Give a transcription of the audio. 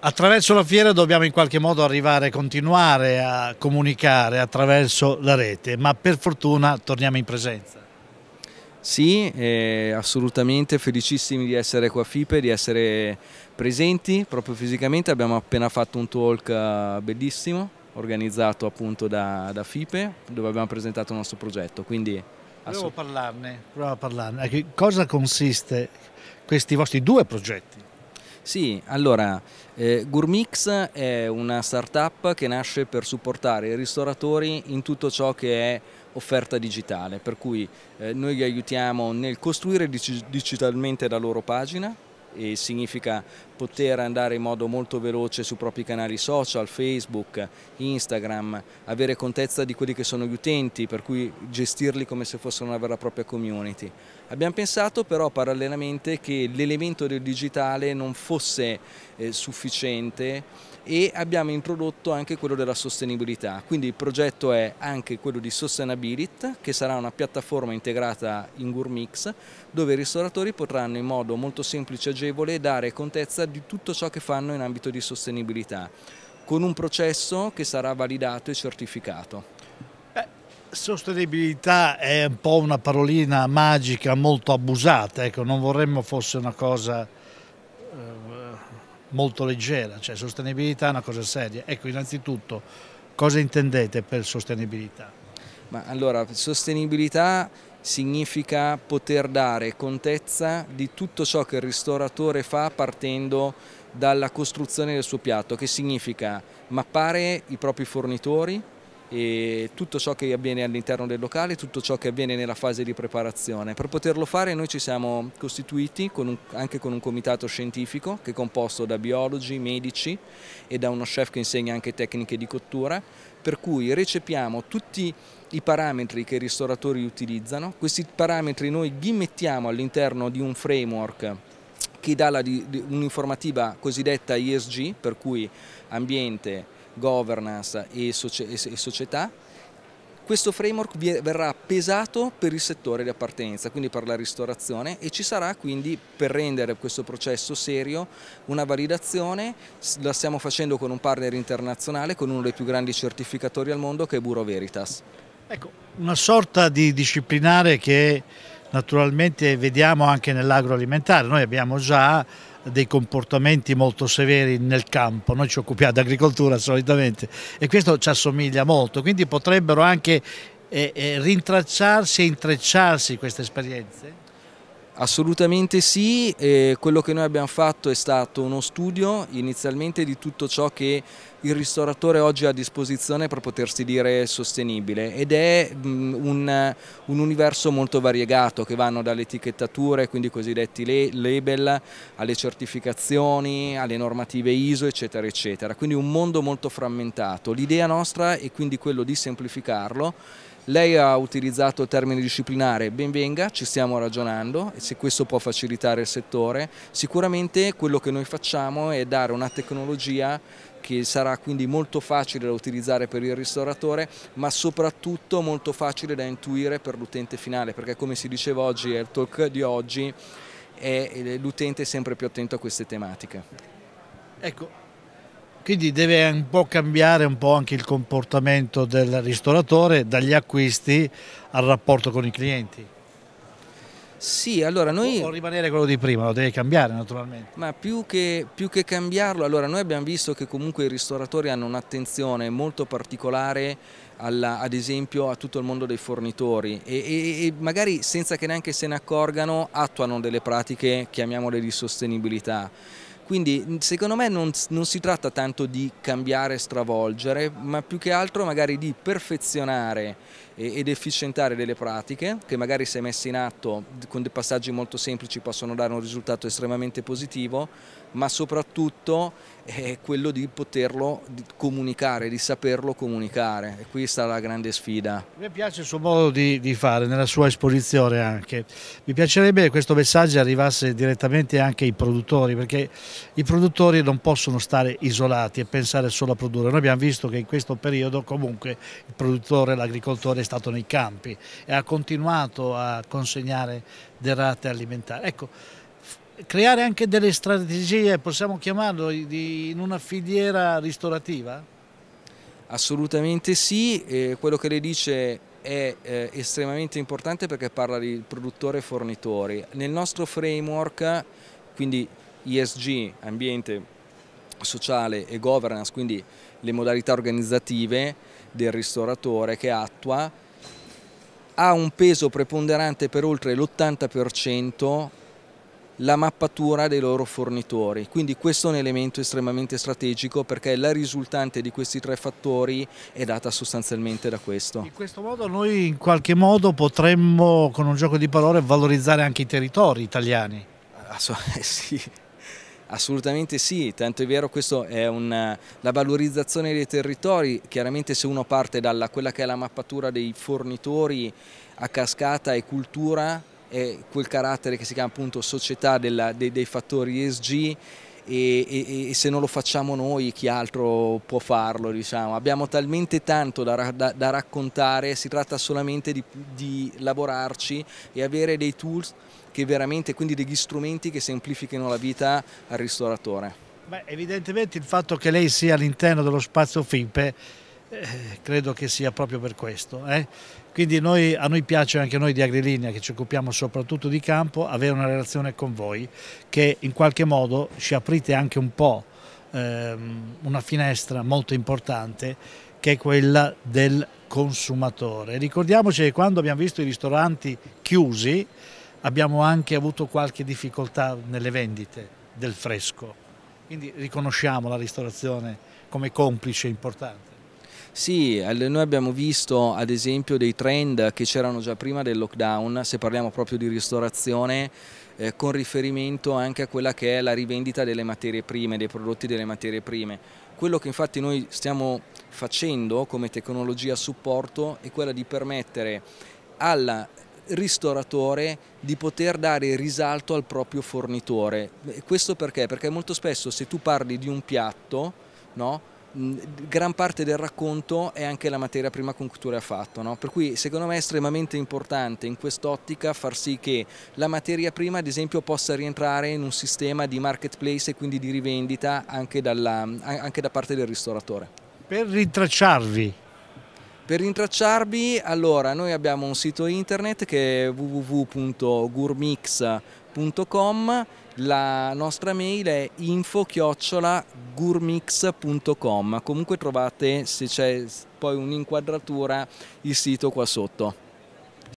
Attraverso la fiera dobbiamo in qualche modo arrivare, e continuare a comunicare attraverso la rete, ma per fortuna torniamo in presenza. Sì, eh, assolutamente felicissimi di essere qua a FIPE, di essere presenti proprio fisicamente. Abbiamo appena fatto un talk eh, bellissimo organizzato appunto da, da FIPE dove abbiamo presentato il nostro progetto. Quindi Proviamo a parlarne, proviamo a parlarne. Cosa consiste questi vostri due progetti? Sì, allora eh, Gourmix è una startup che nasce per supportare i ristoratori in tutto ciò che è offerta digitale, per cui eh, noi li aiutiamo nel costruire dig digitalmente la loro pagina e significa poter andare in modo molto veloce sui propri canali social, Facebook, Instagram, avere contezza di quelli che sono gli utenti, per cui gestirli come se fossero una vera e propria community. Abbiamo pensato però parallelamente che l'elemento del digitale non fosse eh, sufficiente e abbiamo introdotto anche quello della sostenibilità, quindi il progetto è anche quello di Sustainability che sarà una piattaforma integrata in Gourmix dove i ristoratori potranno in modo molto semplice e agevole dare contezza di tutto ciò che fanno in ambito di sostenibilità con un processo che sarà validato e certificato. Sostenibilità è un po' una parolina magica molto abusata, ecco, non vorremmo fosse una cosa eh, molto leggera, cioè sostenibilità è una cosa seria. Ecco, innanzitutto cosa intendete per sostenibilità? Ma allora, sostenibilità significa poter dare contezza di tutto ciò che il ristoratore fa partendo dalla costruzione del suo piatto, che significa mappare i propri fornitori, e tutto ciò che avviene all'interno del locale, tutto ciò che avviene nella fase di preparazione. Per poterlo fare noi ci siamo costituiti con un, anche con un comitato scientifico che è composto da biologi, medici e da uno chef che insegna anche tecniche di cottura, per cui recepiamo tutti i parametri che i ristoratori utilizzano, questi parametri noi li mettiamo all'interno di un framework che dà un'informativa cosiddetta ESG, per cui ambiente, governance e, società, questo framework verrà pesato per il settore di appartenenza, quindi per la ristorazione e ci sarà quindi per rendere questo processo serio una validazione, la stiamo facendo con un partner internazionale, con uno dei più grandi certificatori al mondo che è Buro Veritas. Ecco, una sorta di disciplinare che naturalmente vediamo anche nell'agroalimentare, noi abbiamo già dei comportamenti molto severi nel campo, noi ci occupiamo di agricoltura solitamente e questo ci assomiglia molto, quindi potrebbero anche eh, eh, rintracciarsi e intrecciarsi queste esperienze? Assolutamente sì, eh, quello che noi abbiamo fatto è stato uno studio inizialmente di tutto ciò che il ristoratore oggi ha a disposizione per potersi dire sostenibile ed è mh, un, un, universo molto variegato che vanno dalle etichettature, quindi cosiddetti le, label, alle certificazioni, alle normative ISO eccetera eccetera, quindi un mondo molto frammentato. L'idea nostra è quindi quello di semplificarlo lei ha utilizzato il termine disciplinare, ben venga, ci stiamo ragionando e se questo può facilitare il settore, sicuramente quello che noi facciamo è dare una tecnologia che sarà quindi molto facile da utilizzare per il ristoratore ma soprattutto molto facile da intuire per l'utente finale perché come si diceva oggi è il talk di oggi l'utente è sempre più attento a queste tematiche. Ecco, quindi deve un po' cambiare un po' anche il comportamento del ristoratore dagli acquisti al rapporto con i clienti. Sì, allora noi... Può rimanere quello di prima, lo deve cambiare naturalmente. Ma più che, più che cambiarlo, allora noi abbiamo visto che comunque i ristoratori hanno un'attenzione molto particolare alla, ad esempio a tutto il mondo dei fornitori e, e, e, magari senza che neanche se ne accorgano attuano delle pratiche, chiamiamole di sostenibilità quindi secondo me non, non si tratta tanto di cambiare stravolgere, ma più che altro magari di perfezionare ed efficientare delle pratiche che magari se messe in atto con dei passaggi molto semplici possono dare un risultato estremamente positivo, ma soprattutto è eh, quello di poterlo comunicare, di saperlo comunicare e qui sta la grande sfida. Mi piace il suo modo di, di fare, nella sua esposizione anche. Mi piacerebbe che questo messaggio arrivasse direttamente anche ai produttori, perché i produttori non possono stare isolati e pensare solo a produrre. Noi abbiamo visto che in questo periodo comunque il produttore, l'agricoltore stato nei campi e ha continuato a consegnare derrate alimentari. Ecco, creare anche delle strategie, possiamo chiamarlo, di, in una filiera ristorativa? Assolutamente sì, eh, quello che lei dice è eh, estremamente importante perché parla di produttore e fornitori. Nel nostro framework, quindi ESG, ambiente, sociale e governance, quindi le modalità organizzative del ristoratore che attua, ha un peso preponderante per oltre l'80% la mappatura dei loro fornitori, quindi questo è un elemento estremamente strategico perché la risultante di questi tre fattori è data sostanzialmente da questo. In questo modo noi in qualche modo potremmo con un gioco di parole valorizzare anche i territori italiani. Ah, eh sì, Assolutamente sì, tanto è vero questo è una, la valorizzazione dei territori, chiaramente se uno parte dalla quella che è la mappatura dei fornitori a cascata e cultura e quel carattere che si chiama appunto società della, dei, dei fattori ESG e, e, e, se non lo facciamo noi chi altro può farlo diciamo. abbiamo talmente tanto da, da, da raccontare si tratta solamente di, di, lavorarci e avere dei tools che veramente quindi degli strumenti che semplifichino la vita al ristoratore Beh, evidentemente il fatto che lei sia all'interno dello spazio FIMPE eh, credo che sia proprio per questo eh? Quindi noi, a noi piace anche noi di Agrilinea, che ci occupiamo soprattutto di campo, avere una relazione con voi che in qualche modo ci aprite anche un po' ehm, una finestra molto importante che è quella del consumatore. Ricordiamoci che quando abbiamo visto i ristoranti chiusi abbiamo anche avuto qualche difficoltà nelle vendite del fresco, quindi riconosciamo la ristorazione come complice importante. Sì, noi abbiamo visto ad esempio dei trend che c'erano già prima del lockdown, se parliamo proprio di ristorazione, eh, con riferimento anche a quella che è la rivendita delle materie prime, dei prodotti delle materie prime. Quello che infatti noi stiamo facendo come tecnologia a supporto è quella di permettere al ristoratore di poter dare risalto al proprio fornitore. Questo perché? Perché molto spesso se tu parli di un piatto, no? gran parte del racconto è anche la materia prima con cui tu l'hai fatto, no? per cui secondo me è estremamente importante in quest'ottica far sì che la materia prima ad esempio possa rientrare in un sistema di marketplace e quindi di rivendita anche, dalla, anche da parte del ristoratore. Per rintracciarvi per rintracciarvi, allora, noi abbiamo un sito internet che è www.gourmix.com gourmix.com, la nostra mail è info-gourmix.com, comunque trovate se c'è poi un'inquadratura il sito qua sotto.